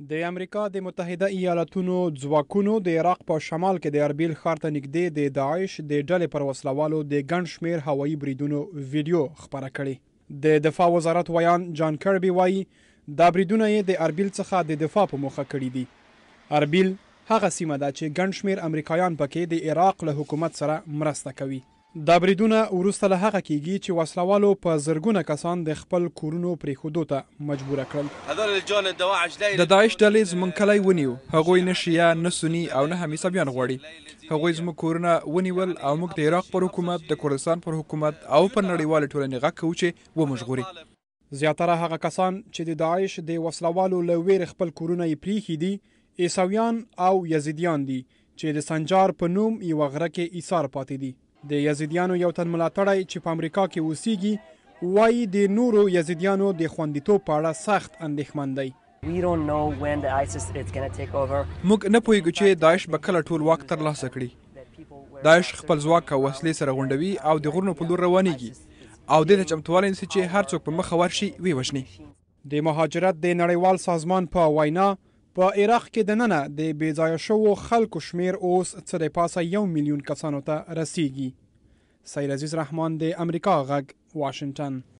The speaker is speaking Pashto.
د امریکا د متحده ایالاتونو ځواکونو د عراق په شمال کې د اربیل ښار ته نږدې د داعش د ډلې پر وسلوالو د ګڼ شمیر هوایي بریدونو ویډیو خبره کړې د دفاع وزارت ویان جان کربي وایي دا بریدونه یې د اربیل څخه د دفاع په موخه کړی دي اربیل هغه سیمه ده چې ګڼ شمیر امریکایان پکې د عراق له حکومت سره مرسته کوي دا بریدونه وروسته له هغه کیږي چې وسلوالو په زرګونه کسان د خپل کورونو پریښودو ته مجبور کړل د داعش ډلې زموږ کلی ونیو هغوی نه شیعه نه سني او نه هم عیسویان غواړي هغوی زموږ کورونه ونیول او موږ د عراق پر حکومت د کردستان پر حکومت او پر نړیوالې ټولنې غږ کوو چې ومژغوري زیاتره هغه کسان چې د داعش د وسلوالو له ویرې خپل کورونه یې پریښي دي عیسویان او یزیدیان دي چې د سنجار په نوم یوه غره کې ایثار پاتې دي د یزیدیانو یو تن ملاتړی چې په امریکا کې اوسیږي وایي د نورو یزیدیانو د خوندیتوب په اړه سخت اندېښمن دی موږ نه پوهیږو چې داعش به کله ټول واک ترلاسه کړي داعش خپل ځواک او وسلې سره غونډوي او د غرونو په لور روانېږي او دې ته چمتووالی نیسي چې هر څوک په مخه ورشي ویې وژني د مهاجرت د نړیوال سازمان په وینا په عراق کې د نننه د بیځای شوو خلکو شمیر اوس څه د پاسه یو میلیون کسانو ته رسیږي سید عزیز رحمان د امریکا غږ واشنگټن